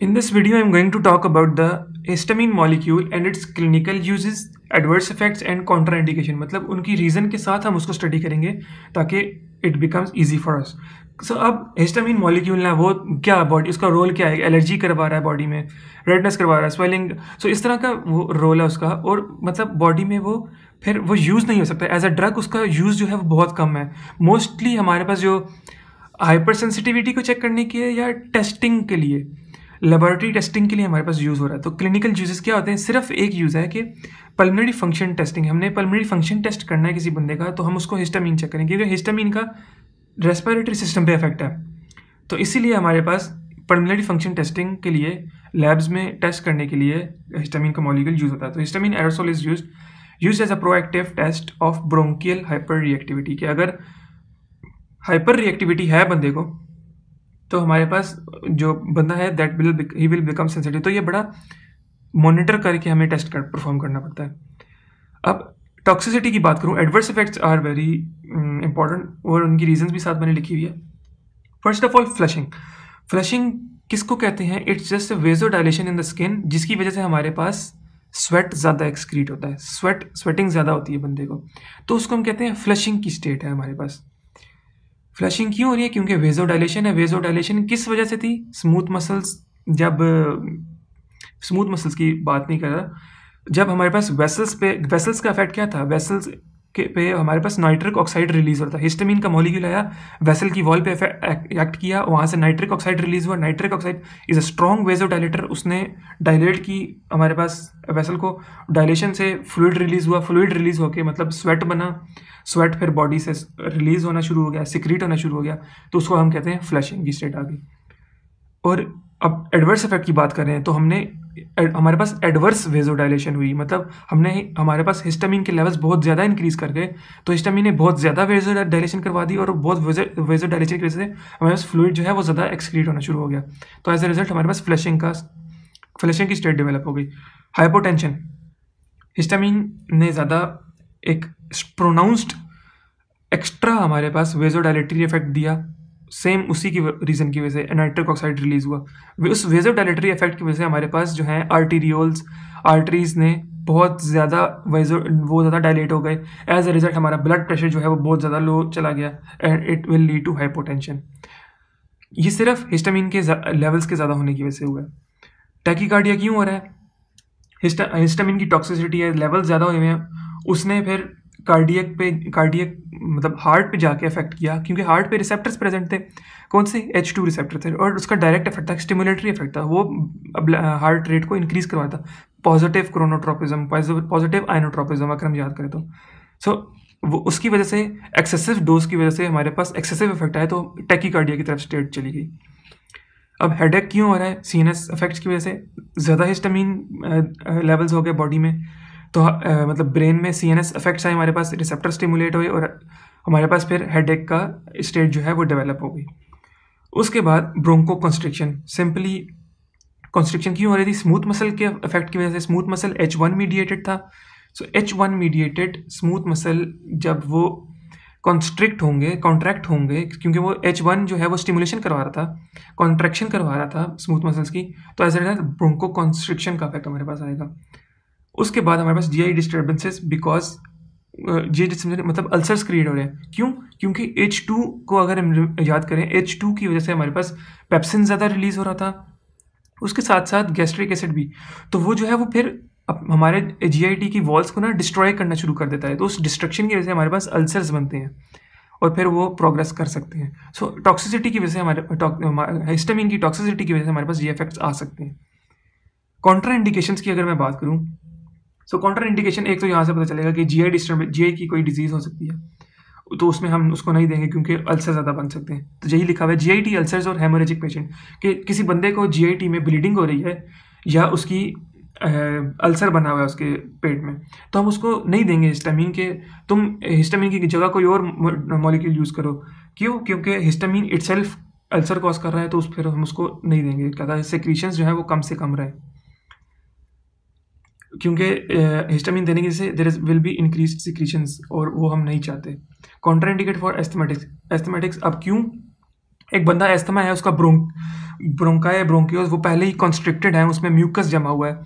In this video, am going to talk about the histamine molecule and its clinical uses, adverse effects and contraindication. मतलब उनकी reason के साथ हम उसको study करेंगे ताकि it becomes easy for us. So अब हिस्टामिन मॉलिक्यूल ना वो क्या बॉडी इसका रोल क्या है एलर्जी करवा रहा है बॉडी में रेडनेस करवा रहा है स्वेलिंग सो so, इस तरह का वो रोल है उसका और मतलब बॉडी में वो फिर वो यूज़ नहीं हो सकता एज अ ड्रग उसका यूज़ जो है वो बहुत कम है मोस्टली हमारे पास जो हाइपर सेंसिटिविटी को चेक करने के लिए या टेस्टिंग के लिए लेबोरेटरी टेस्टिंग के लिए हमारे पास यूज़ हो रहा है तो क्लिनिकल यूजेस क्या होते हैं सिर्फ एक यूज़ है कि पल्मनरी फंक्शन टेस्टिंग हमने पल्मनरी फंक्शन टेस्ट करना है किसी बंदे का तो हम उसको हिस्टामिन चेक करेंगे क्योंकि हिस्टामिन का रेस्पिरेटरी सिस्टम पे इफेक्ट है तो इसीलिए हमारे पास पल्मनरी फंक्शन टेस्टिंग के लिए लैब्स में टेस्ट करने के लिए हिस्टामिन का मॉलिकल यूज़ होता है तो histamine aerosol is use use as a proactive test of bronchial hyper reactivity कि अगर हाइपर रिएक्टिविटी है बंदे को तो हमारे पास जो बंदा है that will he will become sensitive तो ये बड़ा मॉनिटर करके हमें टेस्ट कर परफॉर्म करना पड़ता है अब टॉक्सिसिटी की बात करूँ adverse effects are very important और उनकी रीजंस भी साथ मैंने लिखी हुई है first of all flushing flushing किसको कहते हैं it's just vasodilation in the skin जिसकी वजह से हमारे पास स्वेट ज़्यादा एक्सक्रीट होता है स्वेट स्वेटिंग ज़्यादा होती है बंदे को तो उसको हम कहते हैं फ्लशिंग की स्टेट है हमारे पास फ्लशिंग क्यों हो रही है क्योंकि वेजो डायलेशन है वेजो डायलेशन किस वजह से थी स्मूथ मसल्स जब स्मूथ मसल्स की बात नहीं कर रहा जब हमारे पास वेसल्स पे वेसल्स का इफेक्ट क्या था वेसल्स के पे हमारे पास नाइट्रिक ऑक्साइड रिलीज होता है हिस्टामिन का मॉलिक्यूल आया वेसल की वॉल पे एक्ट किया वहाँ से नाइट्रिक ऑक्साइड रिलीज हुआ nitric oxide is a strong vasodilator उसने डायलेट की हमारे पास वेसल को डायलेशन से फ्लूड रिलीज हुआ फ्लूड रिलीज होके मतलब स्वेट बना स्वेट फिर बॉडी से रिलीज होना शुरू हो गया सिक्रीट होना शुरू हो गया तो उसको हम कहते हैं फ्लैशिंग की स्टेट आ गई और अब एडवर्स इफेक्ट की बात करें तो हमने हमारे पास एडवर्स वेजोडाइलेशन हुई मतलब हमने हमारे पास हिस्टामिन के लेवल्स बहुत ज़्यादा इंक्रीज कर गए तो हिस्टामिन ने बहुत ज़्यादा वेजो डायलेशन करवा दी और बहुत वेजो डायलेशन की वजह से हमारे पास फ्लूड जो है वो ज़्यादा एक्सक्रीट होना शुरू हो गया तो एज ए रिजल्ट हमारे पास फ्लैशिंग का फ्लैशिंग की स्टेट डेवलप हो गई हाइपोटेंशन हिस्टामिन ने ज़्यादा एक प्रोनाउंस्ड एक्स्ट्रा हमारे पास वेजोडाइलेटरी इफेक्ट दिया सेम उसी की रीज़न की वजह से नाइट्रिक ऑक्साइड रिलीज़ हुआ उस वेजो डायलेटरी इफेक्ट की वजह से हमारे पास जो है आर्टीरियोल्स आर्टरीज ने बहुत ज़्यादा वेजो वो ज़्यादा डायलेट हो गए एज अ रिज़ल्ट हमारा ब्लड प्रेशर जो है वो बहुत ज़्यादा लो चला गया and it will lead to hypotension ये सिर्फ हिस्टामिन के लेवल्स के ज़्यादा होने की वजह से हुआ है कार्डिया क्यों हो रहा है हिस्टामिन की टॉक्सिसिटी है लेवल ज़्यादा हुए हैं उसने फिर कार्डियक पे कार्डियक मतलब हार्ट पे जाके इफेक्ट किया क्योंकि हार्ट पे रिसेप्टर्स प्रेजेंट थे कौन से एच टू रिसेप्टर थे और उसका डायरेक्ट इफेक्ट था स्टिमुलेटरी इफेक्ट था वो अब हार्ट रेट को इंक्रीज़ करवाया था पॉजिटिव क्रोनोट्रोपिज्म पॉजिटिव आइनोट्रोपिज्म अगर हम याद करें तो सो so, वो उसकी वजह से एक्सेसिव डोज की वजह से हमारे पास एक्सेसिव इफेक्ट आया तो कार्डिया की तरफ स्टेट चली गई अब हेडेक क्यों हो रहा है सीनस इफेक्ट्स की वजह से ज़्यादा हिस्टामिन लेवल्स हो गए बॉडी में तो आ, मतलब ब्रेन में सी एन एस इफेक्ट्स आए हमारे पास रिसेप्टर स्टिमुलेट हुए और हमारे पास फिर हेड एक का स्टेट जो है वो डेवलप हो गई उसके बाद ब्रोंको कॉन्स्ट्रिक्शन सिंपली कॉन्स्ट्रिक्शन क्यों हो रही थी स्मूथ मसल के इफेक्ट की वजह से smooth muscle H one mediated था so H one mediated smooth muscle जब वो कॉन्स्ट्रिक्ट होंगे कॉन्ट्रैक्ट होंगे क्योंकि वो एच वन जो है वो स्टिमुलेशन करवा रहा था कॉन्ट्रैक्शन करवा रहा था स्मूथ मसल्स की तो एज ए ब्रोंको कॉन्स्ट्रिक्शन का इफेक्ट हमारे पास आएगा उसके बाद हमारे पास G I disturbances because G I disturbance मतलब अल्सर्स क्रिएट हो रहे हैं क्यों क्योंकि एच टू को अगर हम याद करें एच टू की वजह से हमारे पास पेप्सिन ज़्यादा रिलीज़ हो रहा था उसके साथ साथ गैस्ट्रिक एसिड भी तो वो जो है वो फिर अब हमारे जी आई टी की वॉल्स को ना डिस्ट्रॉय करना शुरू कर देता है तो उस डिस्ट्रक्शन की वजह से हमारे पास अल्सर्स बनते हैं और फिर वो प्रोग्रेस कर सकते हैं सो so, टॉक्सिसिटी की वजह से हमारे हिस्टामिन की टॉक्सिसिटी की वजह से हमारे पास ये इफेक्ट्स आ सकते हैं कॉन्ट्रा इंडिकेशंस की अगर मैं बात करूँ सो काउंटर इंडिकेशन एक तो यहाँ से पता चलेगा कि जी आई डिस्टर्ब जी आई की कोई डिजीज़ हो सकती है तो उसमें हम उसको नहीं देंगे क्योंकि अल्सर ज़्यादा बन सकते हैं तो यही लिखा हुआ है जी आई टी अल्सर्स और हेमोरेजिक पेशेंट कि किसी बंदे को जी आई टी में ब्लीडिंग हो रही है या उसकी अल्सर बना हुआ है उसके पेट में तो हम उसको नहीं देंगे हिस्टामिन के तुम हिस्टामिन की जगह कोई और मॉलिक्यूल यूज़ करो क्यों क्योंकि हिस्टामिन इट्सल्फ अल्सर कॉज कर रहा है तो उस फिर हम उसको नहीं देंगे कहता है सेक्रीशंस जो है वो कम से कम रहे क्योंकि हम्म। हिस्टामिन देने की से there will be increase secretions और वो हम नहीं चाहते कॉन्ट्राइंडिकेट फॉर एस्थमेटिक्स एस्थमेटिक्स अब क्यों एक बंदा एस्थमा है उसका ब्रोंका ब्रोंकाए ब्रोंकियोज वो पहले ही कॉन्स्ट्रिक्टेड है उसमें म्यूकस जमा हुआ है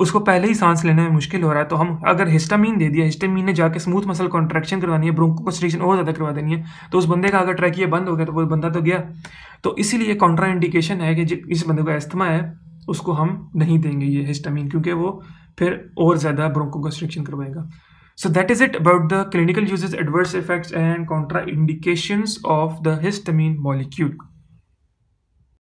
उसको पहले ही सांस लेने में मुश्किल हो रहा है तो हम अगर हिस्टामीन दे दिया हिस्टामीन ने जाके स्मूथ मसल कॉन्ट्रैक्शन करवानी है ब्रोंको कॉन्स्ट्रिक्शन और ज़्यादा करवा देनी है तो उस बंदे का अगर ट्रैक ये बंद हो गया तो वो बंदा तो गया तो इसीलिए कॉन्ट्रा इंडिकेशन है कि जिस बंदे का एस्थमा है उसको हम नहीं देंगे ये हिस्टामिन क्योंकि वो फिर और ज़्यादा ब्रोंको कंस्ट्रिक्शन करवाएगा so that is it about the clinical usages adverse effects and contraindications of the histamine molecule